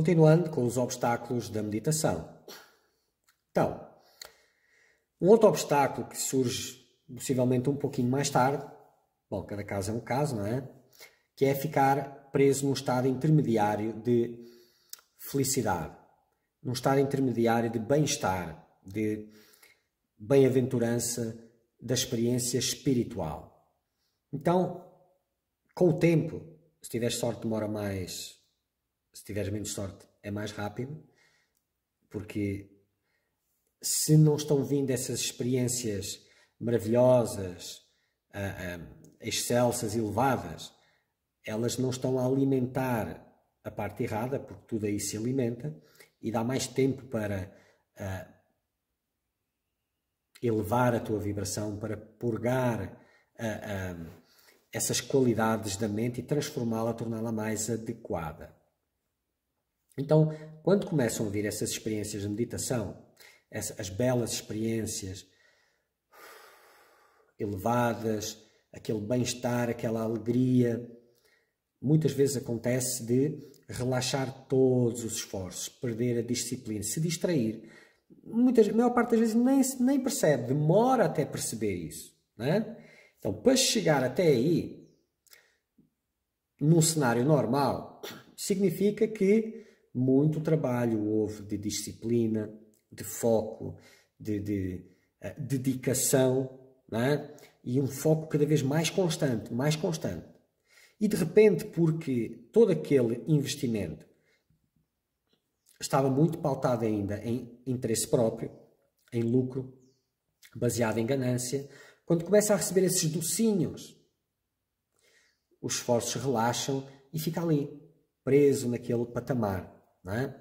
Continuando com os obstáculos da meditação. Então, um outro obstáculo que surge possivelmente um pouquinho mais tarde, bom, cada caso é um caso, não é? Que é ficar preso num estado intermediário de felicidade, num estado intermediário de bem-estar, de bem-aventurança da experiência espiritual. Então, com o tempo, se tiveres sorte, demora mais se tiveres menos sorte, é mais rápido, porque se não estão vindo essas experiências maravilhosas, uh, uh, excelsas, elevadas, elas não estão a alimentar a parte errada, porque tudo aí se alimenta, e dá mais tempo para uh, elevar a tua vibração, para purgar essas qualidades da mente e transformá-la, torná-la mais adequada. Então, quando começam a vir essas experiências de meditação, essas, as belas experiências elevadas, aquele bem-estar, aquela alegria, muitas vezes acontece de relaxar todos os esforços, perder a disciplina, se distrair. Muitas, a maior parte das vezes nem, nem percebe, demora até perceber isso. Né? Então, para chegar até aí, num cenário normal, significa que muito trabalho houve de disciplina, de foco, de, de uh, dedicação é? e um foco cada vez mais constante, mais constante. E de repente, porque todo aquele investimento estava muito pautado ainda em interesse próprio, em lucro, baseado em ganância, quando começa a receber esses docinhos, os esforços relaxam e fica ali, preso naquele patamar. É?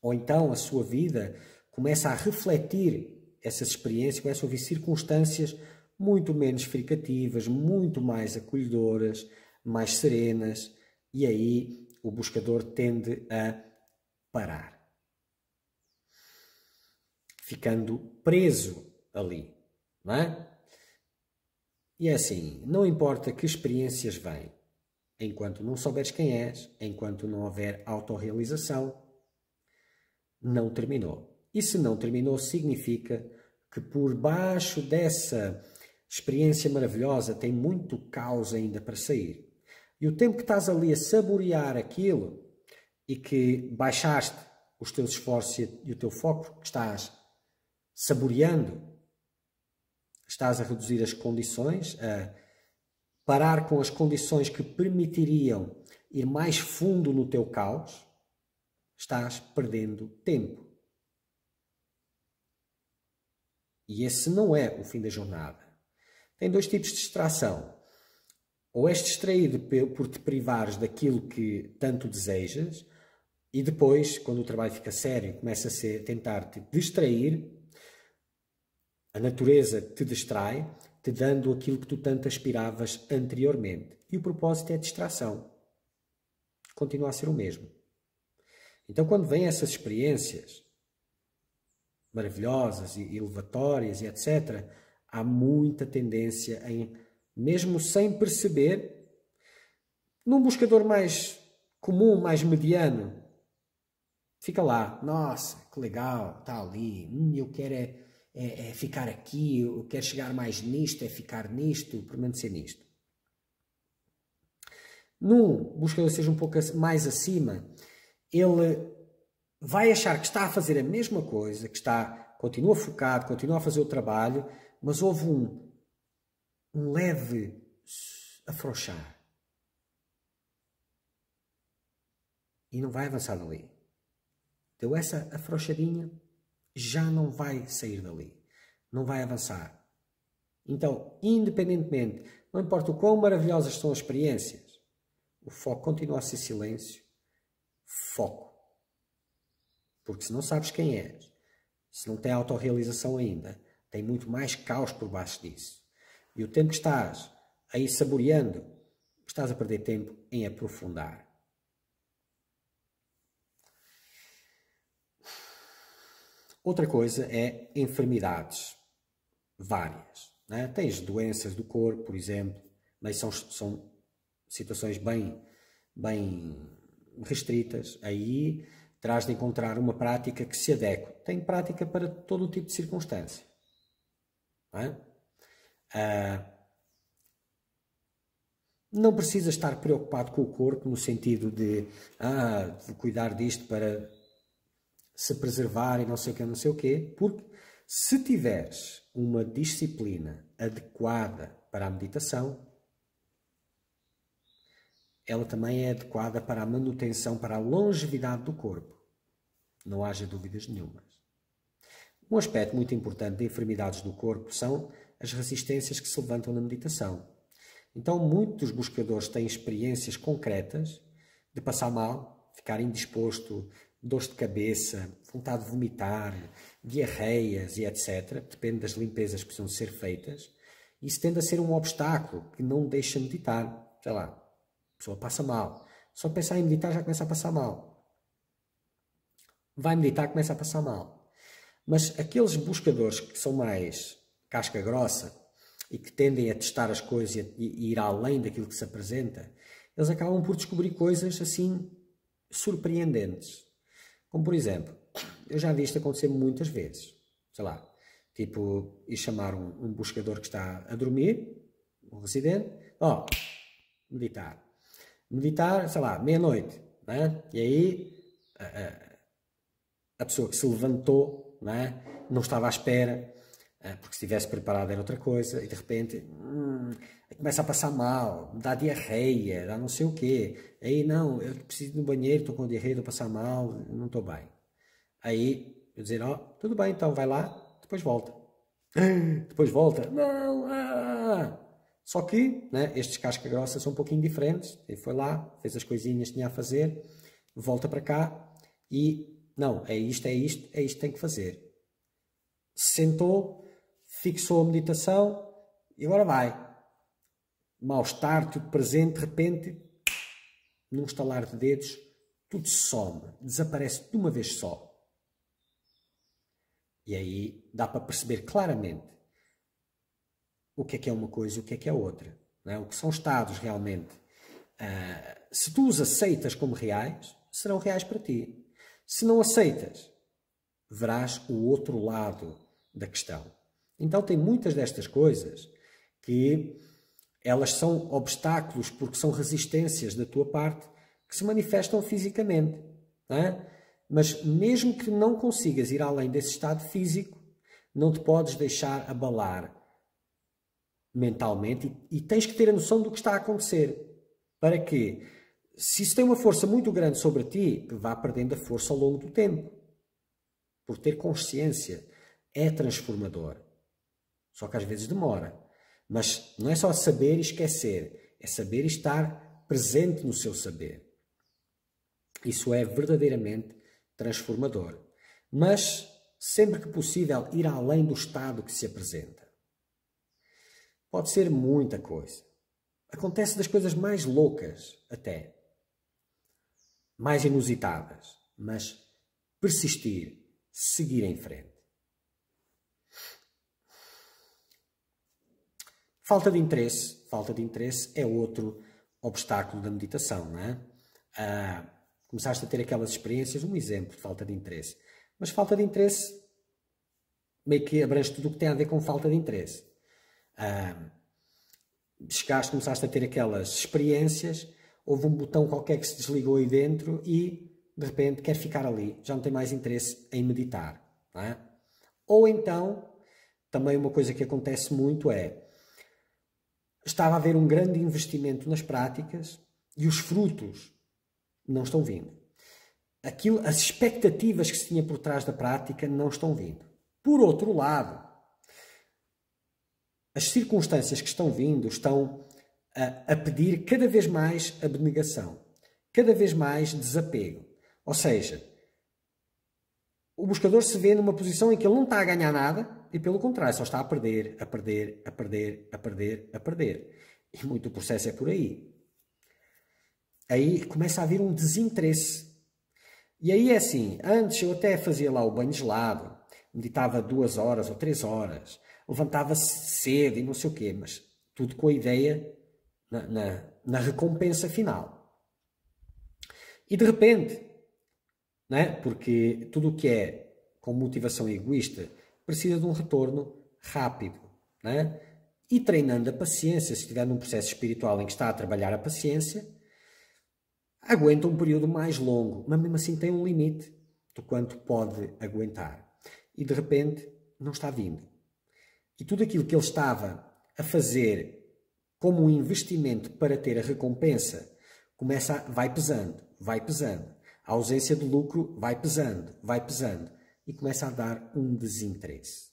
Ou então a sua vida começa a refletir essas experiências, começa a ouvir circunstâncias muito menos fricativas, muito mais acolhedoras, mais serenas, e aí o buscador tende a parar, ficando preso ali, não é? E é assim, não importa que experiências vêm, enquanto não souberes quem és, enquanto não houver autorrealização, não terminou. E se não terminou, significa que por baixo dessa experiência maravilhosa tem muito caos ainda para sair. E o tempo que estás ali a saborear aquilo e que baixaste os teus esforços e o teu foco, que estás saboreando, estás a reduzir as condições, a parar com as condições que permitiriam ir mais fundo no teu caos, estás perdendo tempo. E esse não é o fim da jornada. Tem dois tipos de distração. Ou és distraído por te privares daquilo que tanto desejas, e depois, quando o trabalho fica sério, começa a tentar te distrair, a natureza te distrai, te dando aquilo que tu tanto aspiravas anteriormente. E o propósito é distração. Continua a ser o mesmo. Então, quando vêm essas experiências maravilhosas e elevatórias e etc., há muita tendência em, mesmo sem perceber, num buscador mais comum, mais mediano, fica lá, nossa, que legal, está ali, hum, eu quero é é, é ficar aqui, eu quero chegar mais nisto, é ficar nisto, permanecer nisto. Num, busca seja um pouco mais acima, ele vai achar que está a fazer a mesma coisa, que está continua focado, continua a fazer o trabalho, mas houve um, um leve afrouxar. E não vai avançar dali. Deu essa afrouxadinha já não vai sair dali, não vai avançar. Então, independentemente, não importa o quão maravilhosas são as experiências, o foco continua a ser silêncio, foco. Porque se não sabes quem és, se não tem autorrealização ainda, tem muito mais caos por baixo disso. E o tempo que estás aí saboreando, estás a perder tempo em aprofundar. Outra coisa é enfermidades várias. Né? Tens doenças do corpo, por exemplo, mas são, são situações bem, bem restritas. Aí terás de encontrar uma prática que se adeque. Tem prática para todo o tipo de circunstância. Não, é? Ah, não precisa estar preocupado com o corpo no sentido de, ah, de cuidar disto para se preservar e não sei o que, não sei o quê, porque se tiveres uma disciplina adequada para a meditação, ela também é adequada para a manutenção, para a longevidade do corpo. Não haja dúvidas nenhumas. Um aspecto muito importante de enfermidades do corpo são as resistências que se levantam na meditação. Então, muitos buscadores têm experiências concretas de passar mal, ficar indisposto, dores de cabeça, vontade de vomitar, diarreias e etc. Depende das limpezas que precisam ser feitas. Isso tende a ser um obstáculo que não deixa meditar. Sei lá, a pessoa passa mal. Só pensar em meditar já começa a passar mal. Vai meditar, começa a passar mal. Mas aqueles buscadores que são mais casca grossa e que tendem a testar as coisas e ir além daquilo que se apresenta, eles acabam por descobrir coisas assim surpreendentes. Como por exemplo, eu já vi isto acontecer muitas vezes. Sei lá, tipo, e chamar um, um buscador que está a dormir, um residente, ó, oh, meditar. Meditar, sei lá, meia-noite. Né? E aí a, a, a, pessoa que se levantou né? não estava à espera, eh, porque se estivesse preparada era outra coisa, e de repente. Hum, começa a passar mal, dá diarreia, dá não sei o quê. Aí, não, eu preciso ir no banheiro, tô com diarreia, tô passar mal, não tô bem. Aí, eu dizer, ó, oh, tudo bem, então vai lá, depois volta. depois volta, não, ah! Só que, né, estes casca grossa são um pouquinho diferentes. Ele foi lá, fez as coisinhas que tinha a fazer, volta para cá e, não, é isto, é isto, é isto que tem que fazer. Sentou, fixou a meditação e agora vai mal-estar, tudo presente, de repente, num estalar de dedos, tudo some, desaparece de uma vez só. E aí dá para perceber claramente o que é que é uma coisa e o que é que é outra. É? O que são estados realmente. Uh, se tu os aceitas como reais, serão reais para ti. Se não aceitas, verás o outro lado da questão. Então, tem muitas destas coisas que elas são obstáculos porque são resistências da tua parte que se manifestam fisicamente. É? Mas mesmo que não consigas ir além desse estado físico, não te podes deixar abalar mentalmente e, e tens que ter a noção do que está a acontecer. Para que, se isso tem uma força muito grande sobre ti, vá perdendo a força ao longo do tempo. Por ter consciência é transformador. Só que às vezes demora. Mas não é só saber e esquecer, é saber estar presente no seu saber. Isso é verdadeiramente transformador. Mas sempre que possível, ir além do estado que se apresenta. Pode ser muita coisa. Acontece das coisas mais loucas, até mais inusitadas, mas persistir, seguir em frente. Falta de interesse. Falta de interesse é outro obstáculo da meditação, não é? Ah, começaste a ter aquelas experiências, um exemplo de falta de interesse. Mas falta de interesse meio que abrange tudo o que tem a ver com falta de interesse. Ah, chegaste, começaste a ter aquelas experiências, houve um botão qualquer que se desligou aí dentro e de repente quer ficar ali, já não tem mais interesse em meditar. É? Ou então, também uma coisa que acontece muito é estava a haver um grande investimento nas práticas e os frutos não estão vindo. Aquilo, as expectativas que se tinha por trás da prática não estão vindo. Por outro lado, as circunstâncias que estão vindo estão a, a pedir cada vez mais abnegação, cada vez mais desapego. Ou seja, o buscador se vê numa posição em que ele não está a ganhar nada, e pelo contrário, só está a perder, a perder, a perder, a perder, a perder. E muito o processo é por aí. Aí começa a haver um desinteresse. E aí é assim, antes eu até fazia lá o banho gelado, meditava duas horas ou três horas, levantava-se cedo e não sei o quê, mas tudo com a ideia na, na, na recompensa final. E de repente, né, porque tudo o que é com motivação egoísta, precisa de um retorno rápido. Né? E treinando a paciência, se estiver num processo espiritual em que está a trabalhar a paciência, aguenta um período mais longo, mas mesmo assim tem um limite do quanto pode aguentar. E de repente não está vindo. E tudo aquilo que ele estava a fazer como um investimento para ter a recompensa, começa a, vai pesando, vai pesando. A ausência de lucro vai pesando, vai pesando e começa a dar um desinteresse.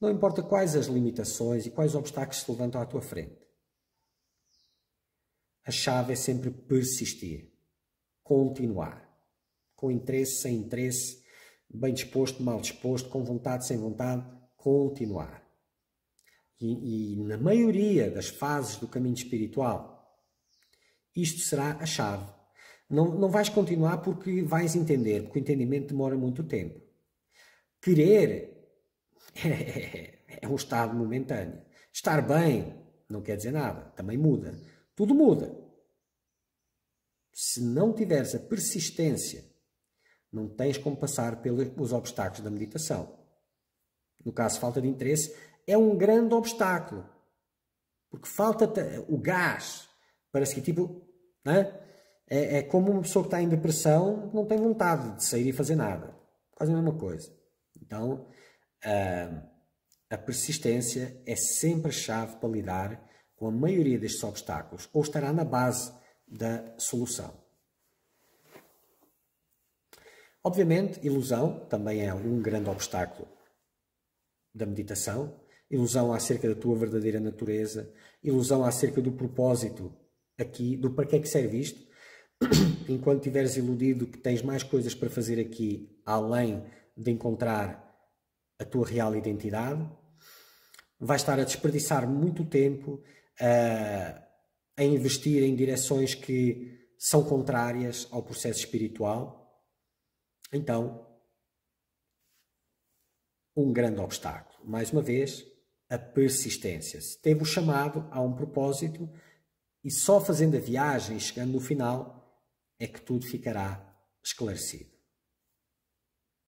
Não importa quais as limitações e quais obstáculos se levantam à tua frente. A chave é sempre persistir, continuar, com interesse, sem interesse, bem disposto, mal disposto, com vontade, sem vontade, continuar. E, e na maioria das fases do caminho espiritual, isto será a chave não, não vais continuar porque vais entender, porque o entendimento demora muito tempo. Querer é um estado momentâneo. Estar bem não quer dizer nada, também muda. Tudo muda. Se não tiveres a persistência, não tens como passar pelos obstáculos da meditação. No caso, falta de interesse é um grande obstáculo. Porque falta o gás para seguir. Tipo, né? É, é como uma pessoa que está em depressão não tem vontade de sair e fazer nada. Quase a mesma coisa. Então, a, ah, a persistência é sempre a chave para lidar com a maioria destes obstáculos ou estará na base da solução. Obviamente, ilusão também é um grande obstáculo da meditação, ilusão acerca da tua verdadeira natureza, ilusão acerca do propósito aqui, do para que é que serve isto. enquanto tiveres iludido que tens mais coisas para fazer aqui além de encontrar a tua real identidade, vais estar a desperdiçar muito tempo a, eh, a investir em direções que são contrárias ao processo espiritual. Então, um grande obstáculo. Mais uma vez, a persistência. Se teve o chamado a um propósito e só fazendo a viagem, chegando no final, é que tudo ficará esclarecido.